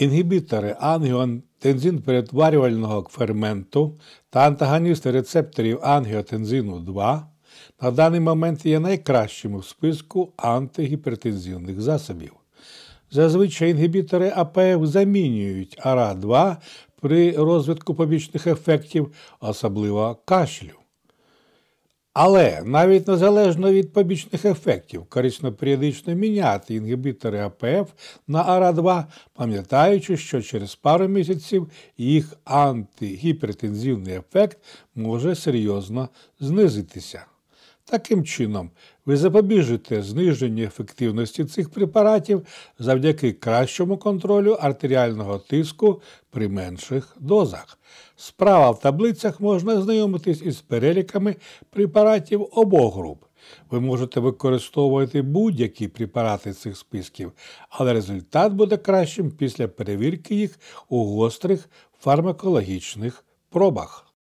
Інгібітори ангіотензин перетворювального ферменту та антагоністи рецепторів ангіотензину 2 на даний момент є найкращими в списку антигіпертензивних засобів. Зазвичай інгібітори АПФ замінюють ара 2 при розвитку побічних ефектів, особливо кашлю. Але навіть незалежно від побічних ефектів, корисно періодично міняти інгибітори АПФ на АРА2, пам'ятаючи, що через пару місяців їх антигіпертензивний ефект може серйозно знизитися. Таким чином, ви запобіжите зниженню ефективності цих препаратів завдяки кращому контролю артеріального тиску при менших дозах. Справа в таблицях можна знайомитись із переліками препаратів обох груп. Ви можете використовувати будь-які препарати цих списків, але результат буде кращим після перевірки їх у гострих фармакологічних пробах.